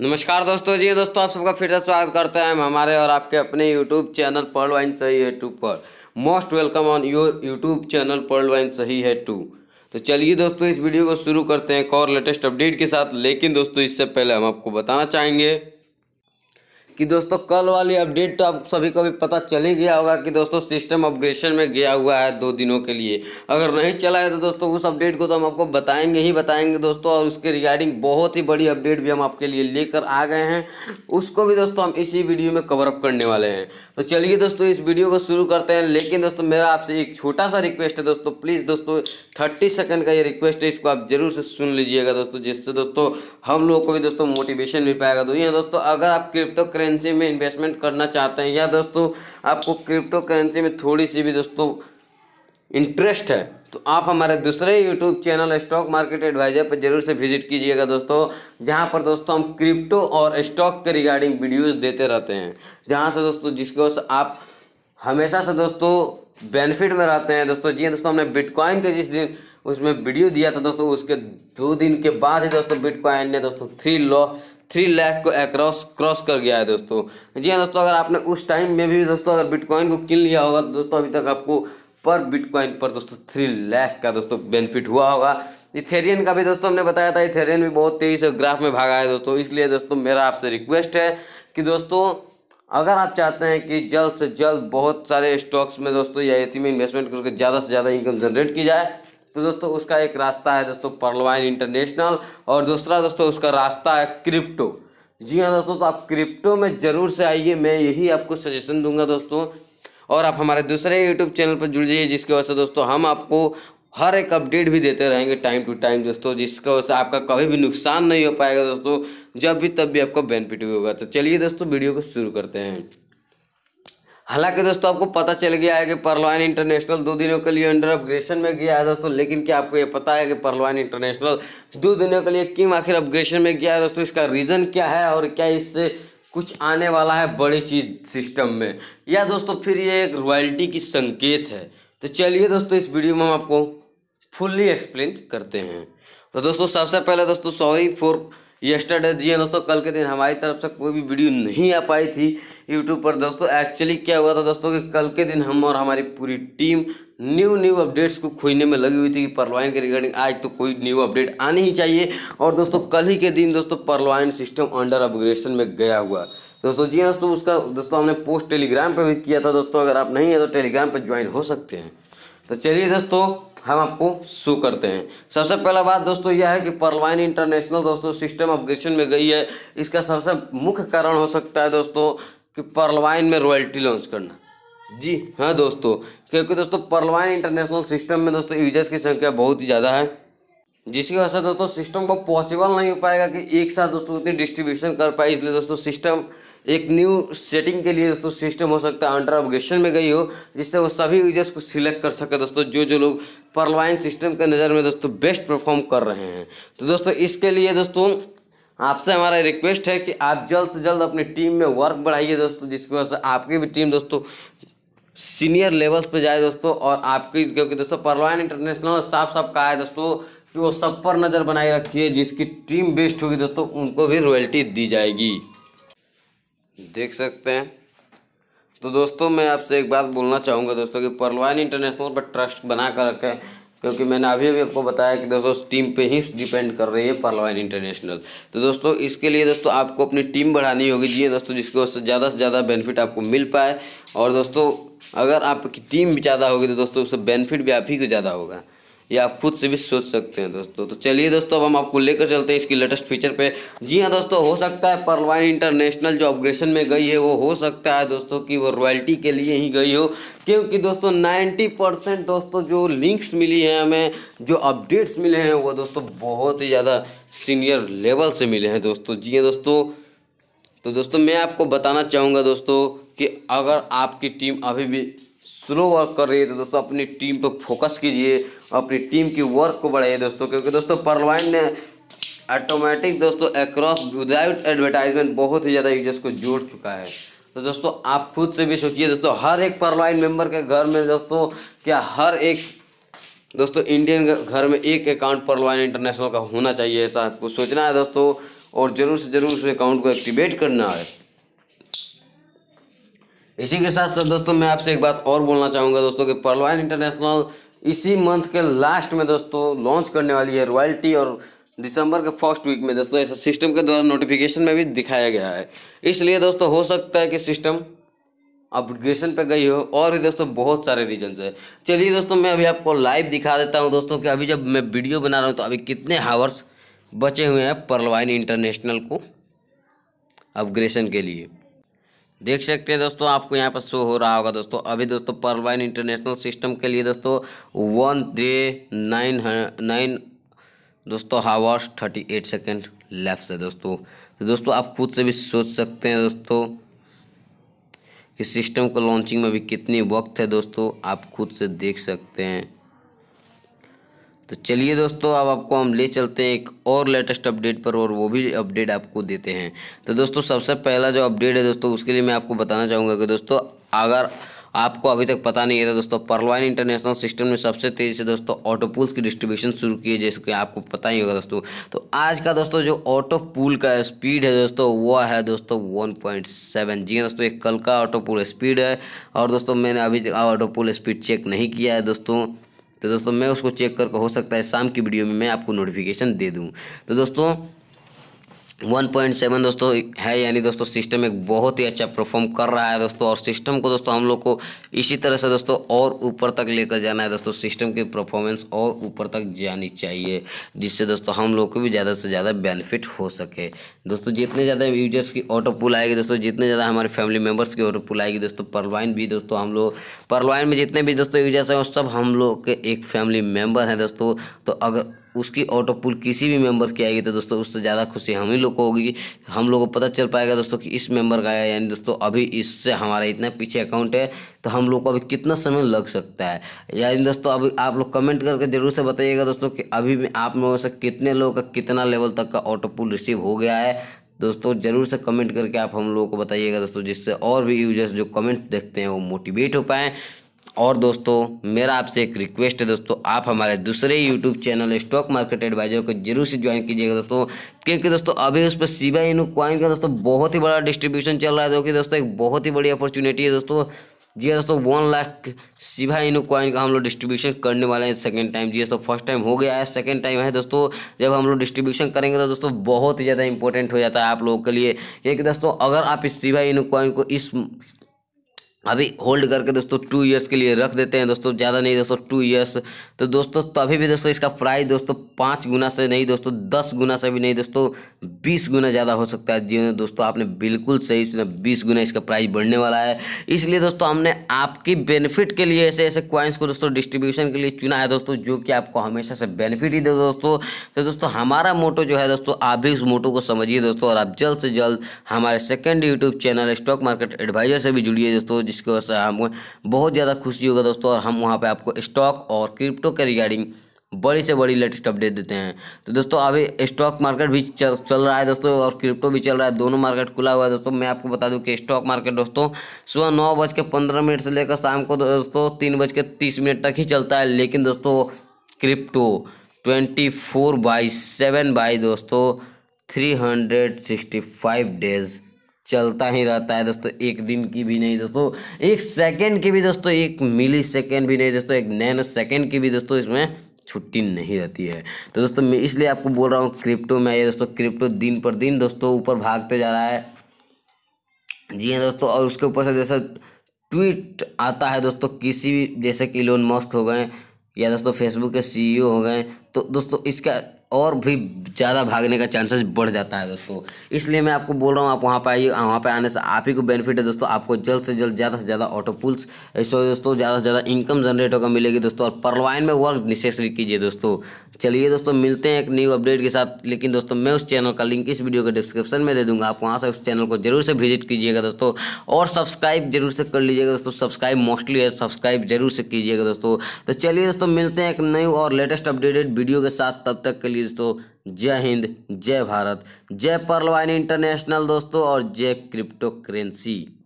नमस्कार दोस्तों जी दोस्तों आप सबका फिर से स्वागत करते हैं हम हमारे और आपके अपने यूट्यूब चैनल पर्ल वाइन सही है टू पर most welcome on your YouTube channel Pearl Vine सही है टू तो चलिए दोस्तों इस वीडियो को शुरू करते हैं एक और लेटेस्ट अपडेट के साथ लेकिन दोस्तों इससे पहले हम आपको बताना चाहेंगे कि दोस्तों कल वाली अपडेट तो आप सभी को भी पता चल ही गया होगा कि दोस्तों सिस्टम अपग्रेशन में गया हुआ है दो दिनों के लिए अगर नहीं चला है तो दोस्तों उस अपडेट को तो हम आपको बताएंगे ही बताएंगे दोस्तों और उसके रिगार्डिंग बहुत ही बड़ी अपडेट भी हम आपके लिए लेकर आ गए हैं उसको भी दोस्तों हम इसी वीडियो में कवरअप करने वाले हैं तो चलिए दोस्तों इस वीडियो को शुरू करते हैं लेकिन दोस्तों मेरा आपसे एक छोटा सा रिक्वेस्ट है दोस्तों प्लीज़ दोस्तों थर्टी सेकेंड का ये रिक्वेस्ट है इसको आप जरूर से सुन लीजिएगा दोस्तों जिससे दोस्तों हम लोग को भी दोस्तों मोटिवेशन मिल पाएगा तो ये दोस्तों अगर आप क्रिप्टो करेंसी में इन्वेस्टमेंट करना चाहते हैं या दोस्तों आपको क्रिप्टो करेंसी में थोड़ी सी भी दोस्तों इंटरेस्ट है तो आप हमारे दूसरे YouTube channel stock market advisor पर जरूर से विजिट कीजिएगा दोस्तों जहां पर दोस्तों हम क्रिप्टो और स्टॉक के रिगार्डिंग वीडियोस देते रहते हैं जहां से दोस्तों जिसको आप हमेशा से दोस्तों बेनिफिट में रहते हैं दोस्तों जी हाँ, दोस्तों हमने बिटकॉइन के जिस दिन उसमें वीडियो दिया था दोस्तों उसके दो दिन के बाद ही दोस्तों बिटकॉइन ने दोस्तों थ्री लॉ थ्री लाख को क्रॉस क्रॉस कर गया है दोस्तों जी हाँ दोस्तों अगर आपने उस टाइम में भी दोस्तों अगर बिटकॉइन को किन लिया होगा तो दोस्तों अभी तक आपको पर बिटकॉइन पर दोस्तों थ्री लाख का दोस्तों बेनिफिट हुआ होगा इथेरियन का भी दोस्तों हमने बताया था इथेरियन भी बहुत तेज़ी से ग्राफ में भागा है दोस्तों इसलिए दोस्तों मेरा आपसे रिक्वेस्ट है कि दोस्तों अगर आप चाहते हैं कि जल्द से जल्द बहुत सारे स्टॉक्स में दोस्तों या इसी में इन्वेस्टमेंट करके ज़्यादा से ज़्यादा इनकम जनरेट की जाए तो दोस्तों उसका एक रास्ता है दोस्तों परलवाइन इंटरनेशनल और दूसरा दोस्तों उसका रास्ता है क्रिप्टो जी हाँ दोस्तों तो आप क्रिप्टो में ज़रूर से आइए मैं यही आपको सजेशन दूंगा दोस्तों और आप हमारे दूसरे यूट्यूब चैनल पर जुड़ जाइए जिसकी वजह से दोस्तों हम आपको हर एक अपडेट भी देते रहेंगे टाइम टू टाइम दोस्तों जिसका वजह से आपका कभी भी नुकसान नहीं हो पाएगा दोस्तों जब भी तब भी आपका बेनिफिट भी होगा तो चलिए दोस्तों वीडियो को शुरू करते हैं हालांकि दोस्तों आपको पता चल गया है कि परलवान इंटरनेशनल दो दिनों के लिए अंडर अपग्रेशन में गया है दोस्तों लेकिन क्या आपको ये पता है कि परलवान इंटरनेशनल दो दिनों के लिए क्यों आखिर अपग्रेशन में गया है दोस्तों इसका रीज़न क्या है और क्या इससे कुछ आने वाला है बड़ी चीज सिस्टम में या दोस्तों फिर ये एक रॉयल्टी की संकेत है तो चलिए दोस्तों इस वीडियो में हम आपको फुल्ली एक्सप्लेन करते हैं तो दोस्तों सबसे पहले दोस्तों सॉरी फॉर यस्टरडे जी हाँ दोस्तों कल के दिन हमारी तरफ से कोई भी वीडियो नहीं आ पाई थी यूट्यूब पर दोस्तों एक्चुअली क्या हुआ था दोस्तों कि कल के दिन हम और हमारी पूरी टीम न्यू न्यू अपडेट्स को खोजने में लगी हुई थी कि परलवाइन के रिगार्डिंग आज तो कोई न्यू अपडेट आनी ही चाहिए और दोस्तों कल ही के दिन दोस्तों परलवाइन सिस्टम अंडर अपग्रेशन में गया हुआ दोस्तों जी हाँ दोस्तों उसका दोस्तों हमने पोस्ट टेलीग्राम पर भी किया था दोस्तों अगर आप नहीं है तो टेलीग्राम पर ज्वाइन हो सकते हैं तो चलिए दोस्तों हम आपको शो करते हैं सबसे पहला बात दोस्तों यह है कि पर्लवाइन इंटरनेशनल दोस्तों सिस्टम अपग्रेशन में गई है इसका सबसे मुख्य कारण हो सकता है दोस्तों कि पर्लवाइन में रॉयल्टी लॉन्च करना जी हाँ दोस्तों क्योंकि दोस्तों पर्लवाइन इंटरनेशनल सिस्टम में दोस्तों यूजर्स की संख्या बहुत ही ज़्यादा है जिसकी वजह से दोस्तों सिस्टम को पॉसिबल नहीं हो पाएगा कि एक साथ दोस्तों उतनी डिस्ट्रीब्यूशन कर पाए इसलिए दोस्तों सिस्टम एक न्यू सेटिंग के लिए दोस्तों सिस्टम हो सकता है अंडर ऑब्गेशन में गई हो जिससे वो सभी यूजर्स को सिलेक्ट कर सके दोस्तों जो जो लोग परलवाइन सिस्टम के नज़र में दोस्तों बेस्ट परफॉर्म कर रहे हैं तो दोस्तों इसके लिए दोस्तों आपसे हमारा रिक्वेस्ट है कि आप जल्द से जल्द अपनी टीम में वर्क बढ़ाइए दोस्तों जिसकी वजह से आपकी भी टीम दोस्तों सीनियर लेवल्स पर जाए दोस्तों और आपकी क्योंकि दोस्तों परवान इंटरनेशनल साफ साफ कहा है दोस्तों कि वो सब पर नज़र बनाए रखिए जिसकी टीम बेस्ट होगी दोस्तों उनको भी रॉयल्टी दी जाएगी देख सकते हैं तो दोस्तों मैं आपसे एक बात बोलना चाहूँगा दोस्तों कि परलवान इंटरनेशनल पर ट्रस्ट बना कर रखें क्योंकि मैंने अभी अभी आपको बताया कि दोस्तों टीम पे ही डिपेंड कर रही है परलवान इंटरनेशनल तो दोस्तों इसके लिए दोस्तों आपको अपनी टीम बढ़ानी होगी जी दोस्तों जिसकी वजह से ज़्यादा से ज़्यादा बेनिफिट आपको मिल पाए और दोस्तों अगर आपकी टीम भी ज़्यादा होगी तो दोस्तों उससे बेनिफिट भी आप ही को ज़्यादा होगा ये आप खुद से भी सोच सकते हैं दोस्तों तो चलिए दोस्तों अब हम आपको लेकर चलते हैं इसकी लेटेस्ट फीचर पे जी हाँ दोस्तों हो सकता है परवाइन इंटरनेशनल जो अपग्रेशन में गई है वो हो सकता है दोस्तों कि वो रॉयल्टी के लिए ही गई हो क्योंकि दोस्तों 90 परसेंट दोस्तों जो लिंक्स मिली हैं हमें जो अपडेट्स मिले हैं वो दोस्तों बहुत ही ज़्यादा सीनियर लेवल से मिले हैं दोस्तों जी हाँ दोस्तों तो दोस्तों मैं आपको बताना चाहूँगा दोस्तों कि अगर आपकी टीम अभी भी स्लो वर्क कर रही है तो दोस्तों अपनी टीम पर फोकस कीजिए अपनी टीम की वर्क को बढ़ाइए दोस्तों क्योंकि दोस्तों परलवाइन ने ऑटोमेटिक दोस्तों एक्रॉस विदाउट एडवर्टाइजमेंट बहुत ही ज़्यादा यूजर्स को जोड़ चुका है तो दोस्तों आप खुद से भी सोचिए दोस्तों हर एक परलवाइन मेंबर के घर में दोस्तों क्या हर एक दोस्तों इंडियन घर में एक अकाउंट परवाइन इंटरनेशनल का होना चाहिए ऐसा आपको सोचना है दोस्तों और ज़रूर से ज़रूर उस अकाउंट को एक्टिवेट करना है इसी के साथ साथ दोस्तों मैं आपसे एक बात और बोलना चाहूँगा दोस्तों कि पलवान इंटरनेशनल इसी मंथ के लास्ट में दोस्तों लॉन्च करने वाली है रॉयल्टी और दिसंबर के फर्स्ट वीक में दोस्तों ऐसा सिस्टम के द्वारा नोटिफिकेशन में भी दिखाया गया है इसलिए दोस्तों हो सकता है कि सिस्टम अपग्रेडेशन पे गई हो और भी दोस्तों बहुत सारे रीजन है चलिए दोस्तों मैं अभी आपको लाइव दिखा देता हूँ दोस्तों कि अभी जब मैं वीडियो बना रहा हूँ तो अभी कितने हावर्स बचे हुए हैं परलवाइन इंटरनेशनल को अपग्रेशन के लिए देख सकते हैं दोस्तों आपको यहाँ पर शो हो रहा होगा दोस्तों अभी दोस्तों परवाइन इंटरनेशनल सिस्टम के लिए दोस्तों वन डे नाइन नाइन दोस्तों hours thirty eight second left है दोस्तों तो दोस्तों आप खुद से भी सोच सकते हैं दोस्तों कि सिस्टम को लॉन्चिंग में भी कितनी वक्त है दोस्तों आप खुद से देख सकते हैं तो चलिए दोस्तों अब आपको हम ले चलते हैं एक और लेटेस्ट अपडेट पर और वो भी अपडेट आपको देते हैं तो दोस्तों सबसे पहला जो अपडेट है दोस्तों उसके लिए मैं आपको बताना चाहूँगा कि दोस्तों अगर आपको अभी तक पता नहीं है तो दोस्तों परलवान इंटरनेशनल सिस्टम में सबसे तेज़ी से दोस्तों ऑटो पुल्स की डिस्ट्रीब्यूशन शुरू की है जैसे आपको पता ही होगा दोस्तों तो आज का दोस्तों जो ऑटो पुल का स्पीड है दोस्तों वो है दोस्तों 1.7 जी हाँ दोस्तों एक कल का ऑटो पुल स्पीड है और दोस्तों मैंने अभी ऑटो पुल स्पीड चेक नहीं किया है दोस्तों तो दोस्तों मैं उसको चेक करके हो सकता है शाम की वीडियो में मैं आपको नोटिफिकेशन दे दूँ तो दोस्तों 1.7 दोस्तों है यानी दोस्तों सिस्टम एक बहुत ही अच्छा परफॉर्म कर रहा है दोस्तों और सिस्टम को दोस्तों हम लोग को इसी तरह से दोस्तों और ऊपर तक लेकर जाना है दोस्तों सिस्टम की परफॉर्मेंस और ऊपर तक जानी चाहिए जिससे दोस्तों हम लोग को भी ज़्यादा से ज़्यादा बेनिफिट हो सके दोस्तों जितने ज़्यादा यूजर्स की ऑटो पुल आएगी दोस्तों जितने ज़्यादा हमारे फैमिली मेम्बर्स की ऑटो पुल आएगी दोस्तों परवाइन भी दोस्तों हम लोग परवाइन में जितने भी दोस्तों यूजर्स हैं वो सब हम लोग के एक फैमिली मेम्बर हैं दोस्तों तो अगर उसकी ऑटो पुल किसी भी मेंबर की आएगी तो दोस्तों उससे ज़्यादा खुशी हम ही लोग को होगी हम लोग को पता चल पाएगा दोस्तों कि इस मेंबर का आया यानी दोस्तों अभी इससे हमारा इतना पीछे अकाउंट है तो हम लोग को अभी कितना समय लग सकता है यानी दोस्तों अभी आप लोग कमेंट करके ज़रूर से बताइएगा दोस्तों कि अभी आप लोगों से कितने लोगों का कितना लेवल तक का ऑटो पुल रिसीव हो गया है दोस्तों ज़रूर से कमेंट करके आप हम लोगों को बताइएगा दोस्तों जिससे और भी यूजर्स जो कमेंट देखते हैं वो मोटिवेट हो पाएँ और दोस्तों मेरा आपसे एक रिक्वेस्ट है दोस्तों आप हमारे दूसरे YouTube channel stock market advisor को जरूर से ज्वाइन कीजिएगा दोस्तों क्योंकि दोस्तों अभी उस पर सीबा इनू क्वाइन का दोस्तों बहुत ही बड़ा डिस्ट्रीब्यूशन चल रहा है जो कि दोस्तों एक बहुत ही बड़ी अपॉर्चुनिटी है दोस्तों जी हाँ दोस्तों वन लाख सिवा इनू कॉइन का हम लोग डिस्ट्रीब्यूशन करने वाले हैं सेकेंड टाइम जी हाँ दोस्तों फर्स्ट टाइम हो गया है सेकेंड टाइम है दोस्तों जब हम लोग डिस्ट्रीब्यूशन करेंगे तो दोस्तों बहुत ही ज़्यादा इंपॉर्टेंट हो जाता है आप लोगों के लिए क्योंकि दोस्तों अगर आप इस सिवा इनू कॉइन को इस अभी होल्ड करके दोस्तों टू ईयर्स के लिए रख देते हैं दोस्तों ज़्यादा नहीं दोस्तों टू ईयर्स तो दोस्तों तभी तो भी दोस्तों इसका प्राइस दोस्तों पाँच गुना से नहीं दोस्तों दस गुना से भी नहीं दोस्तों बीस गुना ज़्यादा हो सकता है जी हाँ दोस्तों आपने बिल्कुल सही सुना बीस गुना इसका प्राइस बढ़ने वाला है इसलिए दोस्तों हमने आपकी बेनिफिट के लिए ऐसे ऐसे क्वाइंस को दोस्तों डिस्ट्रीब्यूशन के लिए चुना है दोस्तों जो कि आपको हमेशा से बेनिफिट ही दे दोस्तों तो दोस्तों हमारा मोटो जो है दोस्तों आप भी उस मोटो को समझिए दोस्तों और आप जल्द से जल्द हमारे second YouTube channel stock market advisor से भी जुड़िए दोस्तों वजह से हमको बहुत ज़्यादा खुशी होगा दोस्तों और हम वहाँ पर आपको स्टॉक और क्रिप्टो के रिगार्डिंग बड़ी से बड़ी लेटेस्ट अपडेट देते हैं तो दोस्तों अभी स्टॉक मार्केट भी चल चल रहा है दोस्तों और क्रिप्टो भी चल रहा है दोनों मार्केट खुला हुआ है दोस्तों मैं आपको बता दूं कि स्टॉक मार्केट दोस्तों सुबह नौ बज के पंद्रह मिनट से लेकर शाम को दोस्तों तीन बज के तीस मिनट तक ही चलता है लेकिन दोस्तों crypto twenty four by seven by दोस्तों three hundred sixty five days चलता ही रहता है दोस्तों एक दिन की भी नहीं दोस्तों एक सेकेंड की भी दोस्तों एक मिली सेकेंड भी नहीं दोस्तों एक नैनो सेकेंड की भी दोस्तों इसमें छुट्टी नहीं रहती है तो दोस्तों मैं इसलिए आपको बोल रहा हूँ क्रिप्टो में ये दोस्तों क्रिप्टो दिन पर दिन दोस्तों ऊपर भागते जा रहा है जी हाँ दोस्तों और उसके ऊपर से जैसे ट्वीट आता है दोस्तों किसी भी जैसे कि लोन मस्क हो गए या दोस्तों फेसबुक के सीईओ हो गए तो दोस्तों इसका और भी ज़्यादा भागने का चांसेस बढ़ जाता है दोस्तों इसलिए मैं आपको बोल रहा हूँ आप वहाँ पर आइए वहाँ पर आने से आप ही को बेनिफिट है दोस्तों आपको जल्द से जल्द ज़्यादा से ज़्यादा ऑटो पुल्स ऐसे दोस्तों ज़्यादा से ज़्यादा इनकम जनरेट होगा मिलेगी दोस्तों और परवाइन में वर्क निशेष कीजिए दोस्तों चलिए दोस्तों मिलते हैं एक न्यू अपडेट के साथ लेकिन दोस्तों मैं उस चैनल का लिंक इस वीडियो के डिस्क्रिप्शन में दे दूंगा आप वहाँ से उस चैनल को जरूर से विजिट कीजिएगा दोस्तों और सब्सक्राइब जरूर से कर लीजिएगा दोस्तों सब्सक्राइब मोस्टली है सब्सक्राइब जरूर से कीजिएगा दोस्तों तो चलिए दोस्तों मिलते हैं एक न्यू और लेटेस्ट अपडेटेड वीडियो के साथ तब तक के लिए दोस्तों जय हिंद जय भारत जय परलवाइन इंटरनेशनल दोस्तों और जय क्रिप्टो करेंसी